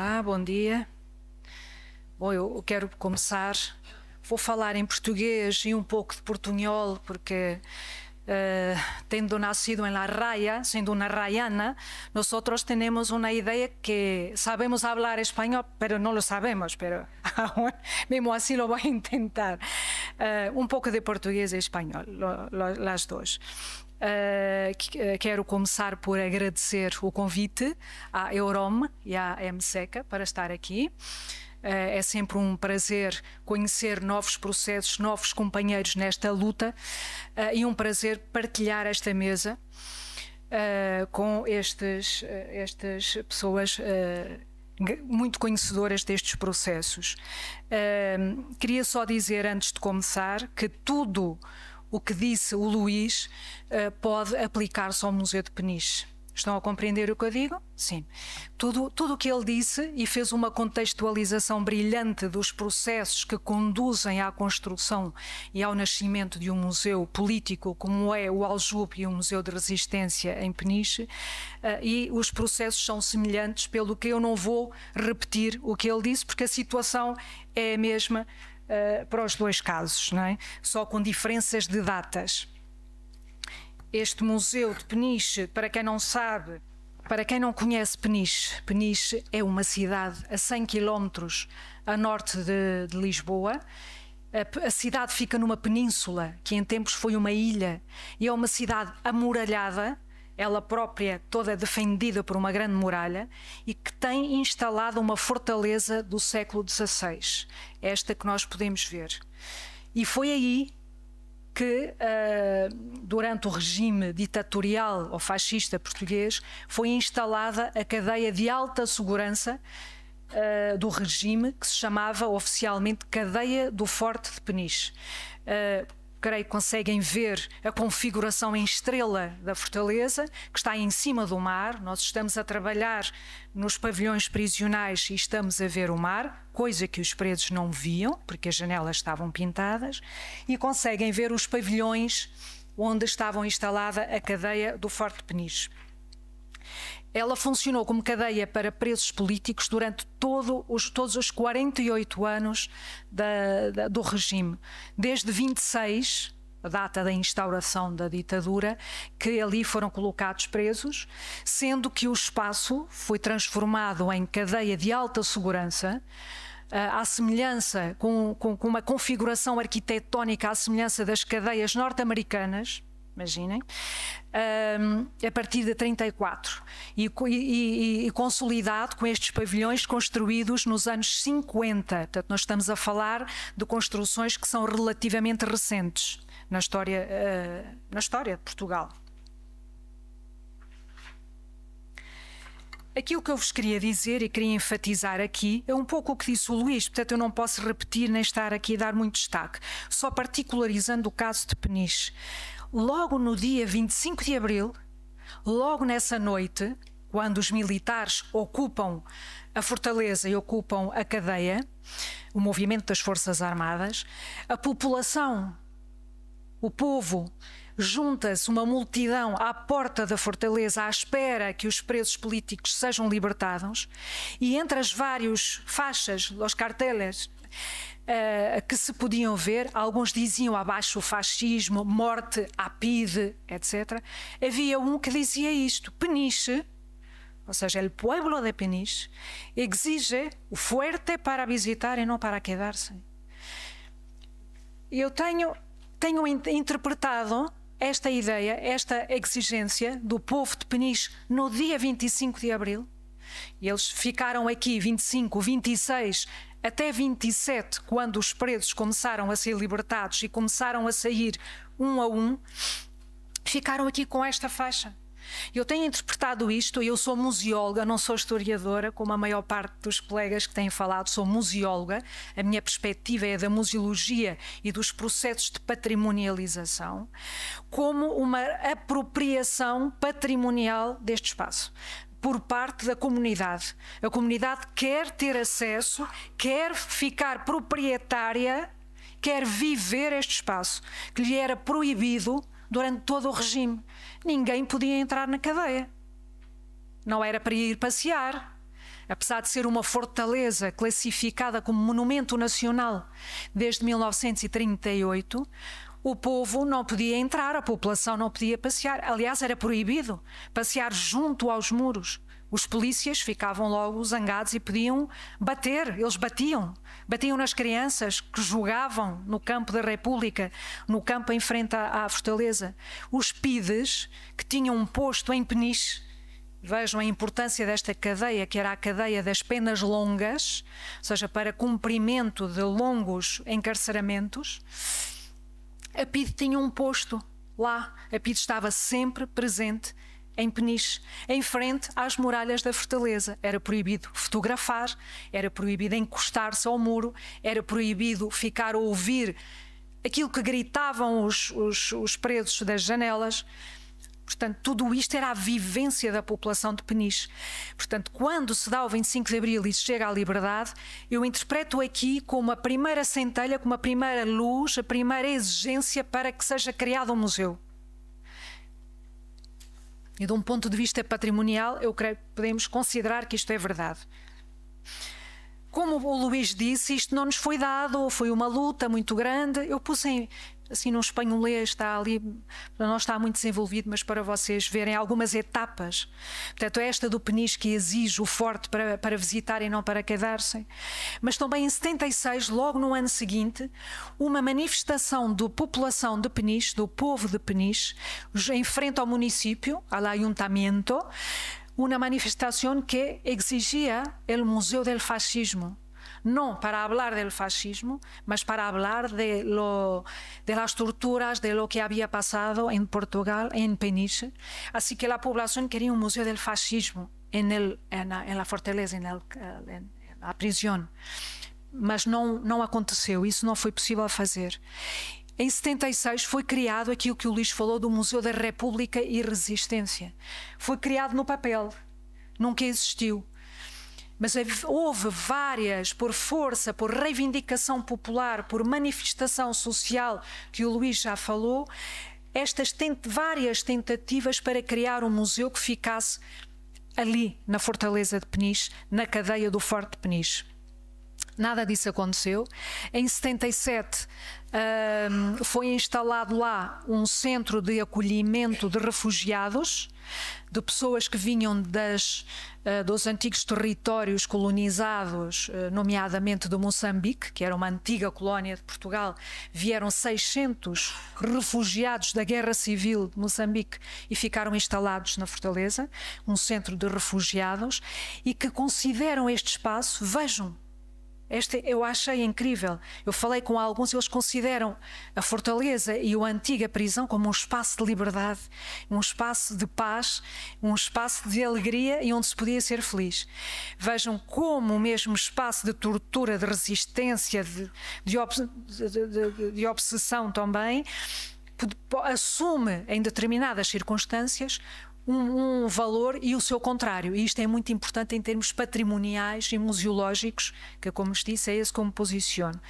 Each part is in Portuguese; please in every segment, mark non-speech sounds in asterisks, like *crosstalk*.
Olá, bom dia. Bom, eu quero começar. Vou falar em português e um pouco de portunhol, porque uh, tendo nascido em La Raya, sendo uma raiana, nós temos uma ideia que sabemos falar espanhol, mas não lo sabemos, pero *laughs* mesmo assim lo vou *laughs* tentar. Uh, eh, um pouco de português e espanhol, lo, lo, Uh, quero começar por agradecer o convite à Eurom e à MSECA para estar aqui. Uh, é sempre um prazer conhecer novos processos, novos companheiros nesta luta uh, e um prazer partilhar esta mesa com estes, estas pessoas muito conhecedoras destes processos. queria só dizer, antes de começar, que tudo o que disse o Luís eh, pode aplicar-se ao Museu de Peniche. Estão a compreender o que eu digo? Sim. Tudo, tudo o que ele disse e fez uma contextualização brilhante dos processos que conduzem à construção e ao nascimento de um museu político, como é o Aljube e o Museu de Resistência em Peniche, eh, e os processos são semelhantes, pelo que eu não vou repetir o que ele disse, porque a situação é a mesma eh, para os dois casos, não é? só com diferenças de datas. Este museu de Peniche, para quem não sabe, para quem não conhece Peniche, Peniche é uma cidade a 100 quilómetros a norte de, de Lisboa. A, a, cidade fica numa península que em tempos foi uma ilha e é uma cidade amuralhada ela própria toda defendida por uma grande muralha, e que tem instalada uma fortaleza do século XVI, esta que nós podemos ver. E foi aí que, uh, durante o regime ditatorial ou fascista português, foi instalada a cadeia de alta segurança uh, do regime, que se chamava oficialmente Cadeia do Forte de Peniche. Uh, creio que conseguem ver a configuração em estrela da fortaleza, que está em cima do mar. Nós estamos a trabalhar nos pavilhões prisionais e estamos a ver o mar, coisa que os presos não viam, porque as janelas estavam pintadas, e conseguem ver os pavilhões onde estava instalada a cadeia do Forte Peniche. Ela funcionou como cadeia para presos políticos durante todo os, todos os 48 anos da, da, do regime. Desde 26, a data da instauração da ditadura, que ali foram colocados presos, sendo que o espaço foi transformado em cadeia de alta segurança eh, à semelhança, com, com, com, uma configuração arquitetónica à semelhança das cadeias norte-americanas, imaginem, a partir de 34 e, e, e, consolidado com estes pavilhões construídos nos anos 50. Portanto, nós estamos a falar de construções que são relativamente recentes na história, ah, na história de Portugal. Aquilo que eu vos queria dizer e queria enfatizar aqui é um pouco o que disse o Luís, portanto eu não posso repetir nem estar aqui a dar muito destaque, só particularizando o caso de Peniche logo no dia 25 de abril, logo nessa noite, quando os militares ocupam a fortaleza e ocupam a cadeia, o movimento das Forças Armadas, a população, o povo, junta-se uma multidão à porta da fortaleza à espera que os presos políticos sejam libertados e entre as várias faixas, os carteles, eh, que se podiam ver, alguns diziam abaixo o fascismo, morte à PIDE, etc. Havia um que dizia isto: Peniche, ou seja, o pueblo de Peniche, exige o fuerte para visitar e não para quedar-se. Eu tenho, tenho interpretado esta ideia, esta exigência do povo de Peniche no dia 25 de abril. Eles ficaram aqui 25, 26 até 27, quando os presos começaram a ser libertados e começaram a sair um a um, ficaram aqui com esta faixa. Eu tenho interpretado isto, eu sou museóloga, não sou historiadora, como a maior parte dos colegas que têm falado, sou museóloga. A minha perspectiva é da museologia e dos processos de patrimonialização, como uma apropriação patrimonial deste espaço por parte da comunidade. A comunidade quer ter acesso, quer ficar proprietária, quer viver este espaço que lhe era proibido durante todo o regime. Ninguém podia entrar na cadeia. Não era para ir passear, apesar de ser uma fortaleza classificada como Monumento Nacional desde 1938, o povo não podia entrar, a população não podia passear. Aliás, era proibido passear junto aos muros. Os polícias ficavam logo zangados e podiam bater, eles batiam. Batiam nas crianças que jogavam no campo da República, no campo em frente à, à fortaleza. Os PIDES, que tinham um posto em Peniche, Vejam a importância desta cadeia, que era a cadeia das penas longas, ou seja, para cumprimento de longos encarceramentos a PIDE tinha um posto lá. A PIDE estava sempre presente em Peniche, em frente às muralhas da fortaleza. Era proibido fotografar, era proibido encostar-se ao muro, era proibido ficar a ouvir aquilo que gritavam os, os, os presos das janelas. Portanto, tudo isto era a vivência da população de Peniche. Portanto, quando se dá o 25 de Abril e chega à liberdade, eu interpreto aqui como a primeira centelha, como a primeira luz, a primeira exigência para que seja criado um museu. E de um ponto de vista patrimonial, eu creio que podemos considerar que isto é verdade. Como o Luís disse, isto não nos foi dado, foi uma luta muito grande. Eu pus em assim num espanholês, está ali, para nós está muito desenvolvido, mas para vocês verem algumas etapas. Portanto, é esta do penis que exige o forte para, para visitar e não para quedar-se. Mas também em 76, logo no ano seguinte, uma manifestação da população de penis, do povo de penis, em frente ao município, ao ayuntamento, uma manifestação que exigia o Museu del Fascismo no para hablar del fascismo, mas para hablar de, lo, de las torturas, de lo que había pasado en Portugal, en Peniche. Así que la población quería un museo del fascismo en, el, en, en la fortaleza, en, el, en, la prisión. Mas não, não aconteceu, isso não foi possível fazer. Em 76 foi criado aquilo que o Luís falou do Museu da República e Resistência. Foi criado no papel, nunca existiu. Mas houve várias, por força, por reivindicação popular, por manifestação social, que o Luís já falou, estas tent várias tentativas para criar um museu que ficasse ali, na Fortaleza de Peniche, na cadeia do Forte de Peniche. Nada disso aconteceu. Em 77 um, foi instalado lá um centro de acolhimento de refugiados, de pessoas que vinham das, uh, dos antigos territórios colonizados, uh, nomeadamente do Moçambique, que era uma antiga colónia de Portugal. Vieram 600 refugiados da Guerra Civil de Moçambique e ficaram instalados na Fortaleza, um centro de refugiados, e que consideram este espaço, vejam, esta eu achei incrível. Eu falei com alguns, eles consideram a fortaleza e a antiga prisão como um espaço de liberdade, um espaço de paz, um espaço de alegria e onde se podia ser feliz. Vejam como o mesmo espaço de tortura, de resistência, de, de, obs de, de obsessão também, assume em determinadas circunstâncias um, um, valor e o seu contrário. E isto é muito importante em termos patrimoniais e museológicos, que, como disse, é esse que me posiciono.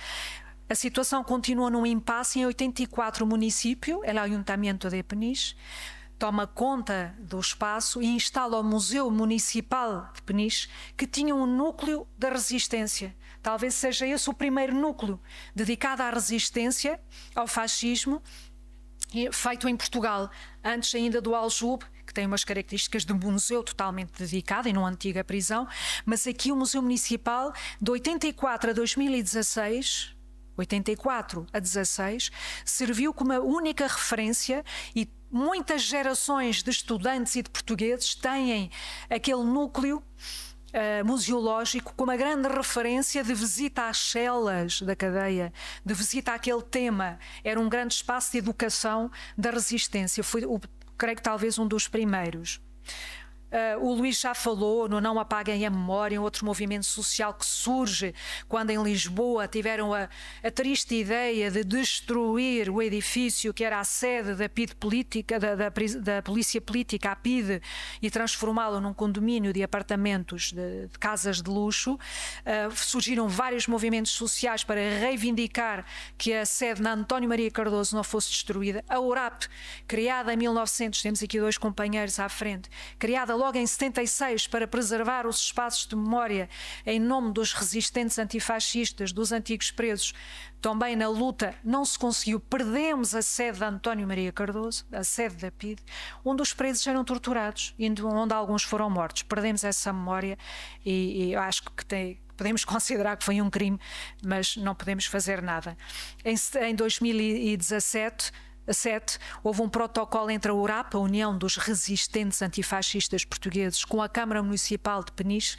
A situação continua num impasse em 84 município, é o Ayuntamiento de Peniche, toma conta do espaço e instala o Museu Municipal de Peniche, que tinha um núcleo da resistência. Talvez seja esse o primeiro núcleo dedicado à resistência, ao fascismo, feito em Portugal, antes ainda do Aljube, que tem umas características de museu totalmente dedicado e numa antiga prisão, mas aqui o Museu Municipal, de 84 a 2016, 84 a 16, serviu como a única referência e muitas gerações de estudantes e de portugueses têm aquele núcleo uh, museológico como a grande referência de visita às celas da cadeia, de visita àquele tema. Era um grande espaço de educação da resistência. Foi o creio que talvez um dos primeiros. Uh, o Luís já falou no Não Apaguem a Memória, um outro movimento social que surge quando em Lisboa tiveram a, a triste ideia de destruir o edifício que era a sede da PID política, da, da, da Polícia Política, a PID, e transformá-lo num condomínio de apartamentos, de, de casas de luxo. Uh, surgiram vários movimentos sociais para reivindicar que a sede na António Maria Cardoso não fosse destruída. A URAP, criada em 1900, temos aqui dois companheiros à frente, criada logo em 76 para preservar os espaços de memória em nome dos resistentes antifascistas, dos antigos presos, também na luta não se conseguiu. Perdemos a sede de António Maria Cardoso, a sede da PIDE, onde os presos eram torturados e onde alguns foram mortos. Perdemos essa memória e, e acho que tem, podemos *laughs* considerar que foi um crime, mas não podemos fazer nada. Em, em 2017 a 7, houve um protocolo entre a URAP, a União dos Resistentes Antifascistas Portugueses, com a Câmara Municipal de Peniche,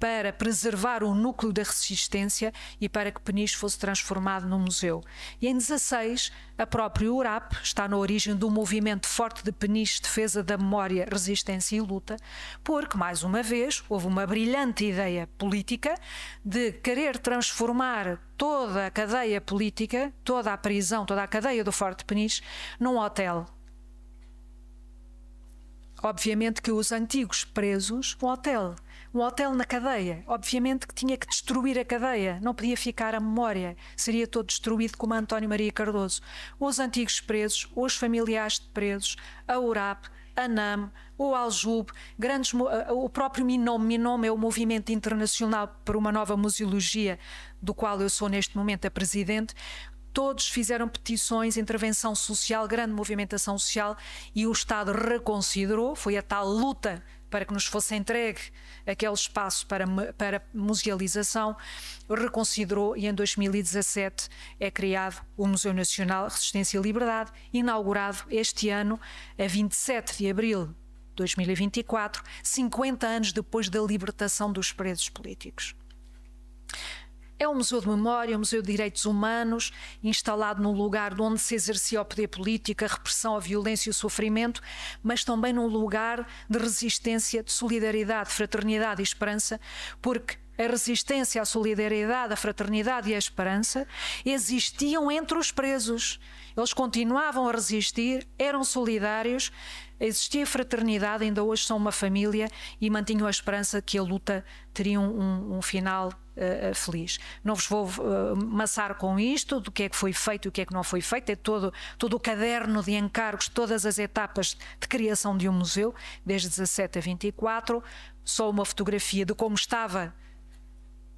para preservar o núcleo da resistência e para que Peniche fosse transformado num museu. E em 16, a própria URAP está na origem do movimento forte de Peniche defesa da memória, resistência e luta, porque mais uma vez houve uma brilhante ideia política de querer transformar toda a cadeia política, toda a prisão, toda a cadeia do Forte Peniche num hotel obviamente que os antigos presos, um hotel. Um hotel na cadeia, obviamente que tinha que destruir a cadeia, não podia ficar a memória, seria todo destruído como António Maria Cardoso. Os antigos presos, os familiares de presos, a URAP, a NAM, o Aljub, grandes, o próprio Minome. Minome é o Movimento Internacional para uma Nova Museologia, do qual eu sou neste momento a presidente. Todos fizeram petições, intervenção social, grande movimentação social e o Estado reconsiderou. Foi a tal luta para que nos fosse entregue aquele espaço para, para musealização, reconsiderou e em 2017 é criado o Museu Nacional Resistência e Liberdade, inaugurado este ano, a 27 de abril 2024, 50 anos depois da libertação dos presos políticos. É um museu de memória, é um museu de direitos humanos, instalado num lugar onde se exercia o poder político, a repressão, a violência e o sofrimento, mas também num lugar de resistência, de solidariedade, fraternidade e esperança, porque a resistência, a solidariedade, a fraternidade e a esperança existiam entre os presos. Eles continuavam a resistir, eram solidários, existia fraternidade, ainda hoje são uma família e mantinham a esperança que a luta teria um, um final uh, feliz. Não vos vou uh, eh, massar com isto, do que é que foi feito e o que é que não foi feito, é todo, todo o caderno de encargos, todas as etapas de criação de um museu, desde 17 a 24, só uma fotografia de como estava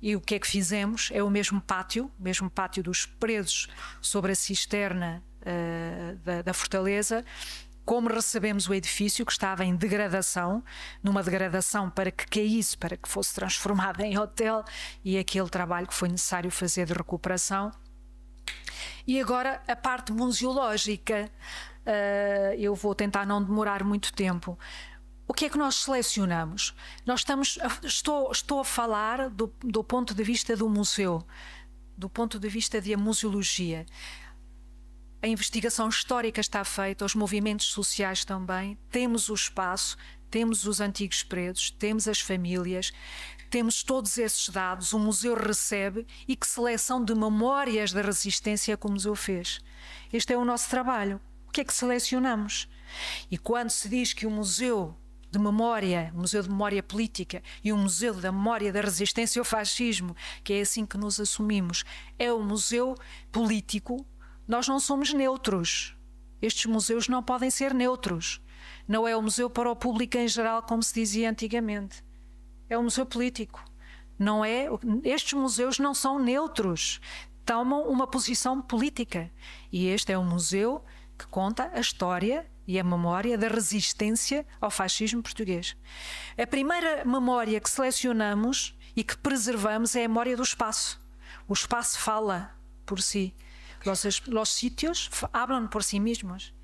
e o que é que fizemos? É o mesmo pátio, o mesmo pátio dos presos sobre a cisterna uh, da, da fortaleza, como recebemos o edifício que estava em degradação, numa degradação para que caísse, para que fosse transformado em hotel e aquele trabalho que foi necessário fazer de recuperação. E agora a parte museológica, uh, eu vou tentar não demorar muito tempo. O que é que nós selecionamos? Nós estamos, estou, estou a falar do, do ponto de vista do museu, do ponto de vista da museologia a investigação histórica está feita, os movimentos sociais também, temos o espaço, temos os antigos presos, temos as famílias, temos todos esses dados, o museu recebe e que seleção de memórias da resistência que o museu fez. Este é o nosso trabalho. O que é que selecionamos? E quando se diz que o museu de memória, Museu de Memória Política e o Museu da Memória da Resistência ao Fascismo, que é assim que nos assumimos. É um museu político nós não somos neutros. Estes museus não podem ser neutros. Não é um museu para o público em geral, como se dizia antigamente. É um museu político. Não é, estes museus não são neutros. Tomam uma posição política. E este é um museu que conta a história e a memória da resistência ao fascismo português. A primeira memória que selecionamos e que preservamos é a memória do espaço. O espaço fala por si. Los, sitios hablan por sí mismos.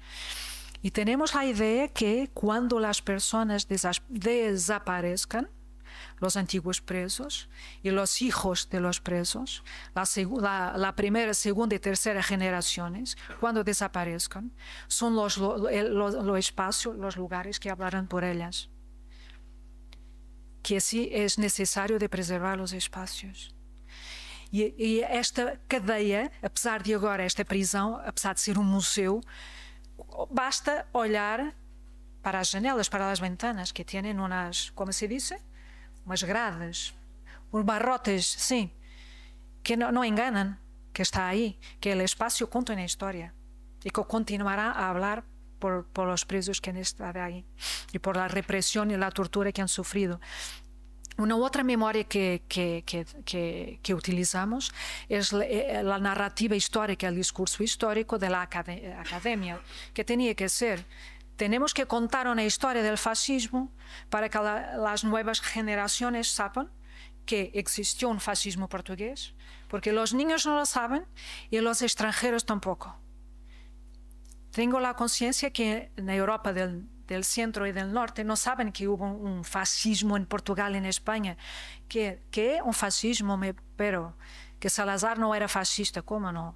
Y tenemos la idea que cuando las personas desaparezcan, los antiguos presos y los hijos de los presos, la, primera, segunda y tercera generaciones, cuando desaparezcan, son los, espacios, los lugares que hablarán por ellas. Que sí es necesario de preservar los espacios. E, e esta cadeia, apesar de agora esta prisão, apesar de ser um museu, basta olhar para as janelas, para as ventanas, que têm umas, como se disse, umas gradas, uns barrotes, sim, que não, não enganam, que está aí, que é o espaço conta na história e que continuará a falar por, por os presos que han estado aí e por a repressão e a tortura que han sofrido Una otra memoria que, utilizamos es eh, eh, la, narrativa histórica, el discurso histórico de la academia, que tenía que ser, tenemos que contar una historia del fascismo para que las nuevas generaciones sepan que existió un fascismo portugués, porque los niños no lo saben y los extranjeros tampoco. Tengo la conciencia que en Europa del del centro y del norte no saben que hubo un fascismo en Portugal, y en España, que, un fascismo, pero que Salazar no era fascista, ¿cómo no?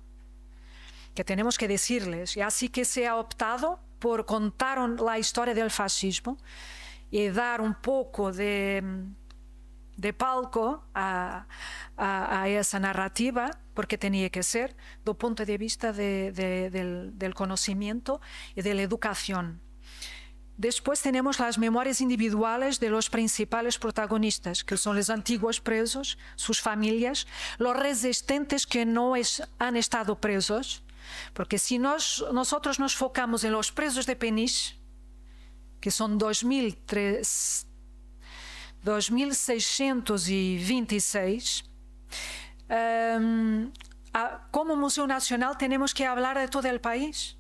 Que tenemos que decirles, y así que se ha optado por contar la historia del fascismo y dar un poco de, palco a, esa narrativa, porque tenía que ser, do punto de vista del conocimiento y de la educación. Después tenemos las memorias individuales de los principales protagonistas, que son los antiguos presos, sus familias, los resistentes que no es, han estado presos, porque si nos, nosotros nos focamos en los presos de Peniche, que son 2003, 2.626, um, como Museo Nacional tenemos que hablar de todo el país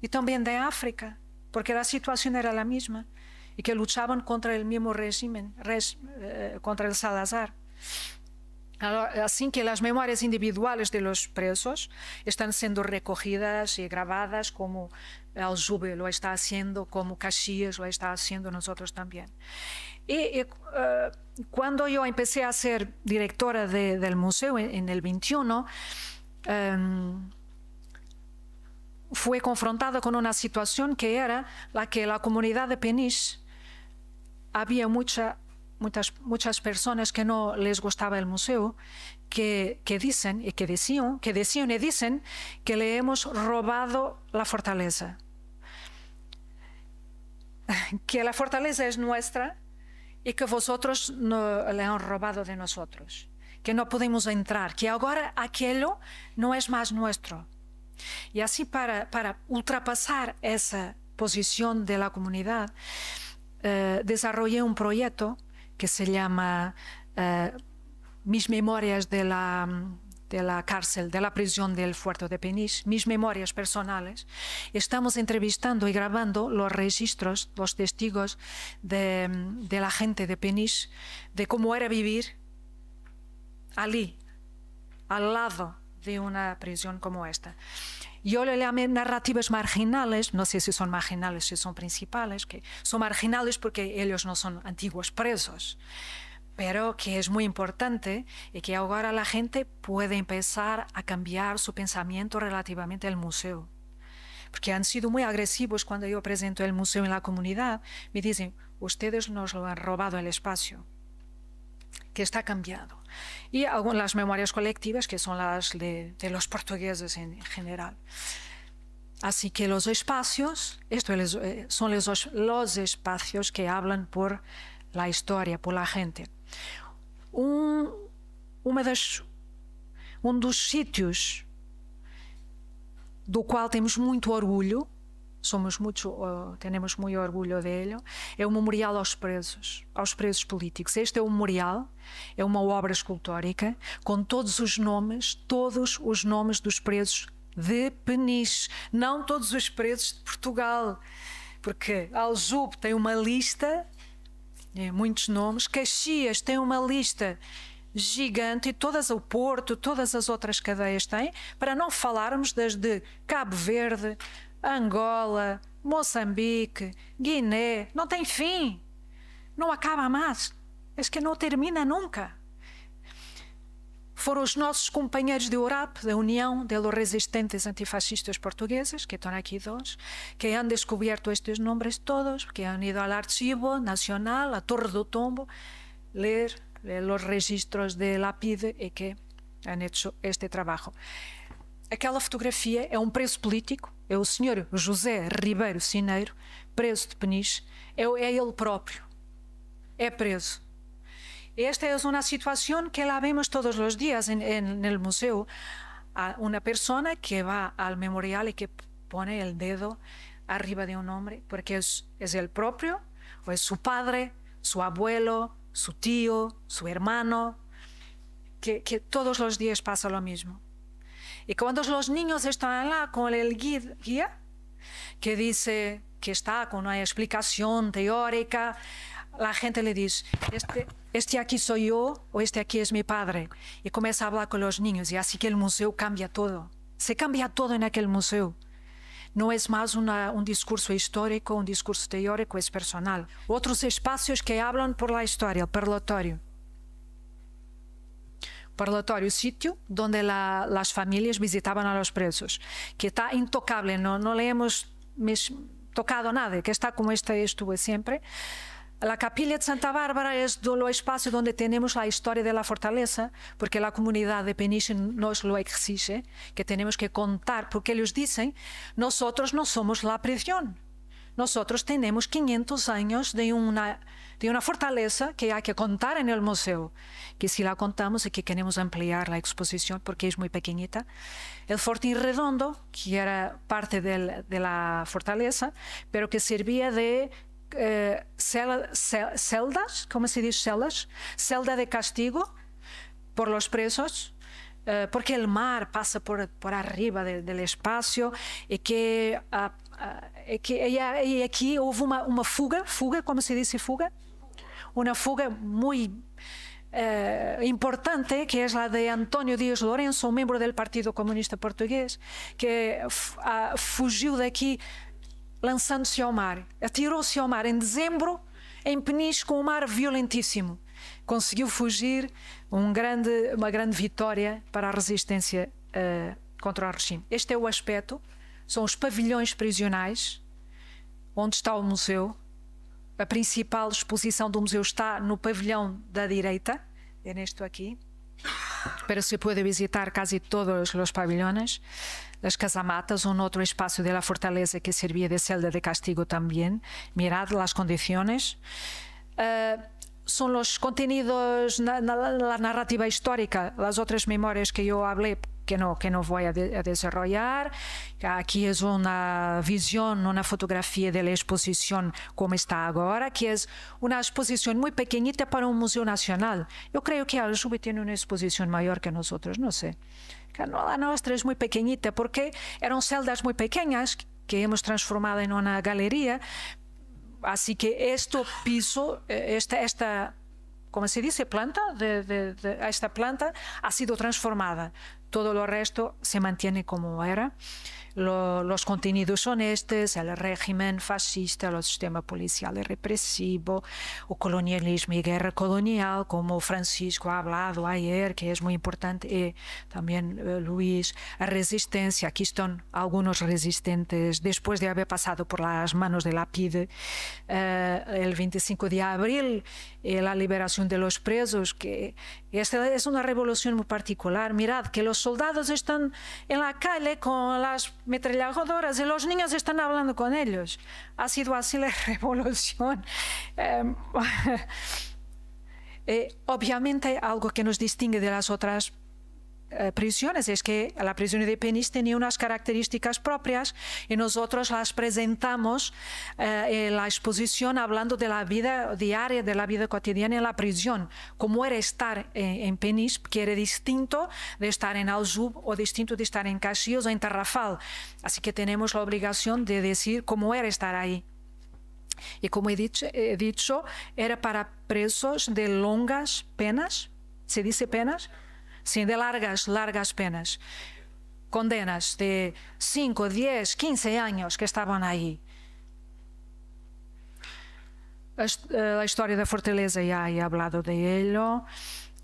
y también de África. porque la situación era la misma y que luchaban contra el mismo régimen, eh, contra el Salazar. Así que las memorias individuales de los presos están siendo recogidas y grabadas como Aljube lo está haciendo, como Caxias lo está haciendo nosotros también. Y, eh, cuando yo empecé a ser directora del museo en, el 21, fue confrontada con una situación que era la que la comunidad de Peniche había muchas, muchas personas que no les gustaba el museo, que, que, dicen y que decían, que decían y dicen que le hemos robado la fortaleza. *laughs* Que la fortaleza es nuestra y que vosotros no, le han robado de nosotros. Que no podemos entrar, que ahora aquello no es más nuestro. Y así para, para ultrapasar esa posición de la comunidad, eh, desarrollé un proyecto que se llama eh, Mis Memorias de la, cárcel, de la prisión del Fuerte de Penis, mis memorias personales. Estamos entrevistando y grabando los registros, los testigos de, la gente de Penis, de cómo era vivir allí, al lado de una prisión como esta. Yo le llamé narrativas marginales, no sé si son marginales, si son principales, que son marginales porque ellos no son antiguos presos, pero que es muy importante y que ahora la gente puede empezar a cambiar su pensamiento relativamente al museo. Porque han sido muy agresivos cuando yo presento el museo en la comunidad, me dicen, ustedes nos han robado el espacio que está cambiado. Y las memorias colectivas, que son las de, los portugueses en general. Así que los espacios, esto eh, son los, los espacios que hablan por la historia, por la gente. Un, de los un dos sitios do cual tenemos mucho orgullo somos muito, temos muito orgulho dele, é um memorial aos presos, aos presos políticos. Este é um memorial, é uma obra escultórica com todos os nomes, todos os nomes dos presos de Peniche, não todos os presos de Portugal, porque Aljube tem uma lista, é, muitos nomes, Caxias tem uma lista gigante, e todas o Porto, todas as outras cadeias têm, para não falarmos das de Cabo Verde, Angola, Moçambique, Guiné, não tem fim. Não acaba mais. é que não termina nunca. Foram os nossos companheiros de URAP, da União de los Resistentes Antifascistas Portugueses, que estão aqui dois, que han descoberto estes nomes todos, que han ido ao Archivo Nacional, à Torre do Tombo, ler, os registros de lápide e que han hecho este trabalho. Aquela fotografia é um preso político El señor José Ribeiro Cineiro, preso de Peniche, es él propio, es preso. Esta es una situación que la vemos todos los días en, em, el em, museo. Una persona que va al memorial y e que pone el dedo arriba de un hombre, porque es, el propio, o es su padre, su abuelo, su tío, su hermano, que todos los días pasa lo mismo. Y cuando los niños están allá con el guía, que dice que está con una explicación teórica, la gente le dice, este, este, aquí soy yo o este aquí es mi padre. Y comienza a hablar con los niños y así que el museo cambia todo. Se cambia todo en aquel museo. No es más un discurso histórico, un discurso teórico, es personal. Otros espacios que hablan por la historia, el perlatorio. parlatório sítio onde la, as famílias visitavam a presos, que está intocável, não, não hemos tocado nada, que está como este estuve sempre. a capilha de Santa Bárbara é o espaço onde temos a história de la fortaleza, porque a comunidade de Peniche nos lo exige, que temos que contar, porque eles dizem, nós não somos la prisión, nosotros tenemos 500 años de una, de una fortaleza que hay que contar en el museo, que si la contamos y que queremos ampliar la exposición porque es muy pequeñita. El Fortín Redondo, que era parte de la fortaleza, pero que servía de eh, celdas, ¿cómo se dice celdas? Celda de castigo por los presos eh, porque el mar pasa por, por arriba del espacio y que ah, é que e aqui houve uma, uma fuga, fuga, como se disse fuga, uma fuga muito eh, importante, que é a de António Dias Lourenço um membro do Partido Comunista Português que a, fugiu daqui lançando-se ao mar. Atirou-se ao mar em dezembro, em Peniche, com o mar violentíssimo. Conseguiu fugir, um grande, uma grande vitória para a resistência eh, contra o regime. Este é o aspecto são os pavilhões prisionais, onde está o museu. A principal exposição do museu está no pavilhão da direita, é neste aqui. Para se poder visitar quase todos os pavilhões, as casamatas, um outro espaço de la fortaleza que servia de celda de castigo também, Mirad las condições, Uh, ah, os los contenidos, na, na, narrativa histórica, as outras memórias que eu hablé que no, que no voy a, desarrollar. Aquí es una visión, una fotografía de la exposición como está ahora, que es una exposición muy pequeñita para un museo nacional. Yo creo que Aljube tiene una exposición mayor que nosotros, no sé. La nuestra es muy pequeñita porque eran celdas muy pequeñas que hemos transformado en una galería. Así que este piso, eh, esta, esta como se dice, planta, de, de, de, esta planta ha sido transformada todo lo resto se mantiene como era los contenidos estos el régimen fascista, el sistema policial represivo, el colonialismo y guerra colonial, como Francisco ha hablado ayer, que es muy importante, y también eh, Luis, la resistencia, aquí están algunos resistentes después de haber pasado por las manos de la PIDE eh, el 25 de abril, eh, la liberación de los presos, que esta es una revolución muy particular. Mirad que los soldados están en la calle con las y los niños están hablando con ellos. Ha sido así la *laughs* revolución. Em, *laughs* eh, obviamente algo que nos distingue de las otras eh, prisiones es que la prisión de Penis tenía unas características propias y nosotros las presentamos eh, en la exposición hablando de la vida diaria, de la vida cotidiana en la prisión, cómo era estar eh, en Penis, que era distinto de estar en Alzub o distinto de estar en Casillos o en Tarrafal. Así que tenemos la obligación de decir cómo era estar ahí. Y como he dicho, he dicho era para presos de longas penas, se dice penas, Sim, de largas, largas penas. Condenas de 5, 10, 15 anos que estavam aí. A eh, história da Fortaleza já he é hablado de ello.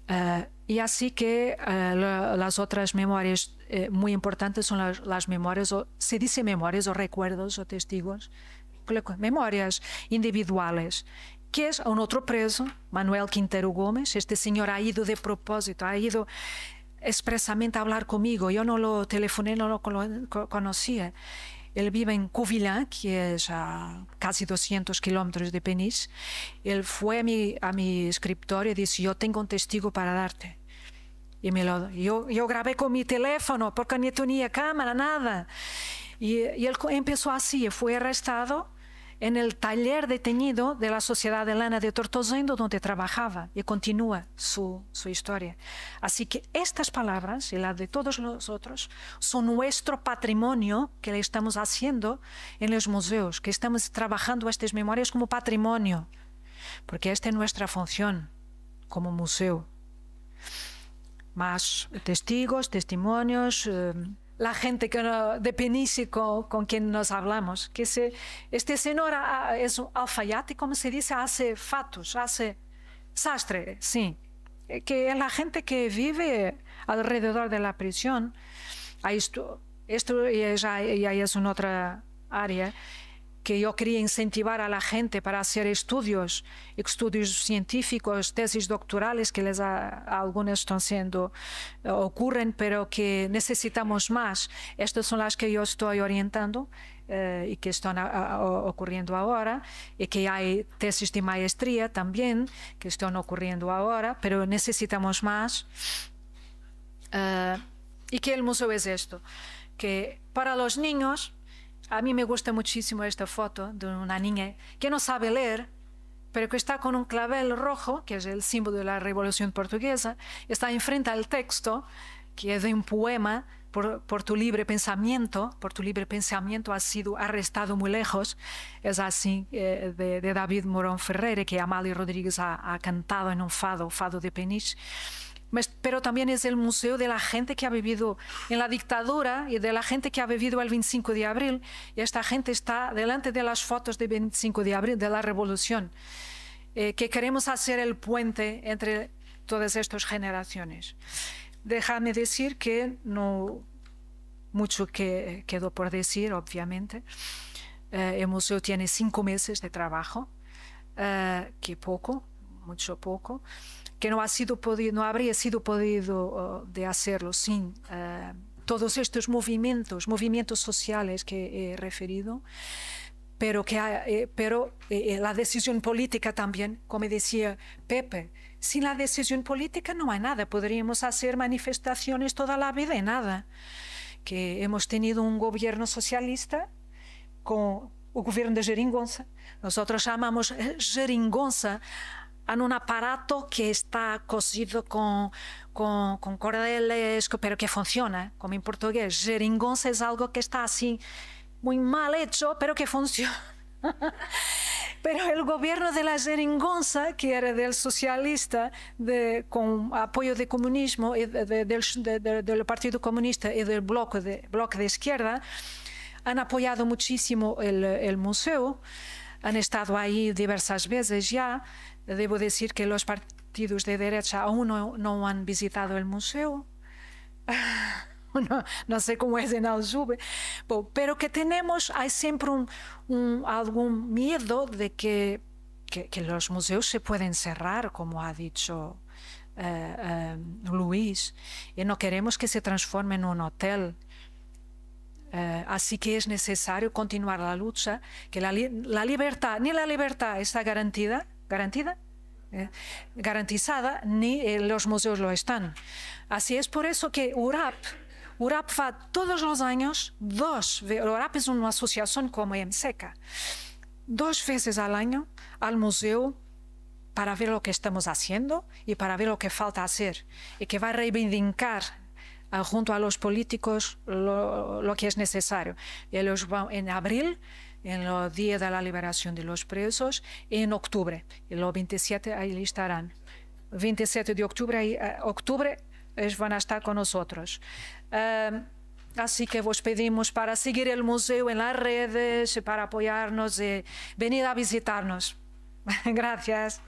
Uh, assim que uh, outras memórias muito eh, importantes são as memórias, memorias, se dice memórias, ou recuerdos ou testigos, memórias individuales. que es a un otro preso, Manuel Quintero Gómez. Este señor ha ido de propósito, ha ido expresamente a hablar conmigo. Yo no lo telefoné, no lo conocía. Él vive en Cuvilán, que es a casi 200 kilómetros de penis Él fue a mi, a mi escritorio y dice, yo tengo un testigo para darte. Y me lo, yo, yo grabé con mi teléfono porque ni tenía cámara, nada. Y, y él empezó así, fue arrestado en el taller de teñido de la Sociedad de Lana de Tortosendo, donde trabajaba y continúa su, historia. Así que estas palabras y las de todos nosotros, son nuestro patrimonio que le estamos haciendo en los museos, que estamos trabajando estas memorias como patrimonio, porque esta es nuestra función como museo. Más testigos, testimonios. Eh, la gente que de peníscico con, quien nos hablamos, que se, este señor es un alfayate, como se dice, hace fatos, hace sastre, sí, eh, que es la gente que vive alrededor de la prisión, esto, esto ya, ahí es una otra área, que yo quería incentivar a la gente para hacer estudios, estudios científicos, tesis doctorales, que les a, a algunas están siendo, eh, ocurren, pero que necesitamos más. Estas son las que yo estoy orientando e eh, y que están a, ocurriendo ahora, y que hay tesis de maestría también que están ocurriendo ahora, pero necesitamos más. Uh, ¿Y que el museo es esto? Que para los niños, A mí me gusta muchísimo esta foto de una niña que no sabe leer, pero que está con un clavel rojo, que es el símbolo de la Revolución Portuguesa, está enfrente al texto, que es de un poema, por, tu libre pensamiento, por tu libre pensamiento ha sido arrestado muy lejos, es así eh, de, David Morón Ferreira, que Amalia Rodríguez ha, ha, cantado en un fado, fado de Peniche pero también es el museo de la gente que ha vivido en la dictadura y de la gente que ha vivido el 25 de abril. Y esta gente está delante de las fotos del 25 de abril, de la revolución, eh, que queremos hacer el puente entre todas estas generaciones. Déjame decir que no mucho que eh, quedó por decir, obviamente. Eh, el museo tiene cinco meses de trabajo, que poco, mucho poco que no, ha sido no habría sido podido oh, de hacerlo sin eh, todos estos movimientos, movimientos sociales que he referido, pero, que eh, pero eh, la decisión política también, como decía Pepe, sin la decisión política no hay nada, podríamos hacer manifestaciones toda la vida y nada, que hemos tenido un gobierno socialista con el gobierno de Jeringonza, nosotros llamamos jeringonza en un aparato que está cosido con, con, cordeles, pero que funciona, como en portugués. Geringonza es algo que está así, muy mal hecho, pero que funciona. *laughs* Pero el gobierno de la Geringonza, que era del socialista, de, con apoyo del comunismo, del, Partido Comunista y del bloque de, bloque de izquierda, han apoyado muchísimo el, el museo, han estado ahí diversas veces ya, Debo decir que los partidos de derecha aún no, han visitado el museo. *laughs* No, sé cómo es en Aljube, pero que tenemos, hay siempre un, algún miedo de que, los museos se pueden cerrar, como ha dicho eh, eh, Luis, y no queremos que se transforme en un hotel. Eh, así que es necesario continuar la lucha, que la, la libertad, ni la libertad está garantida, garantida, eh, garantizada, ni eh, los museos lo están. Así es por eso que URAP, URAP va todos los años, dos, URAP es una asociación como EMSECA, dos veces al año al museo para ver lo que estamos haciendo y para ver lo que falta hacer y que va a reivindicar ah, junto a los políticos lo, que es necesario. Y ellos van en abril en los días de la liberación de los presos en octubre. El los 27 ahí estarán. 27 de octubre, eh, octubre van a estar con nosotros. Em, así que vos pedimos para seguir el museo en las redes, para apoyarnos y eh, venir a visitarnos. *laughs* Gracias.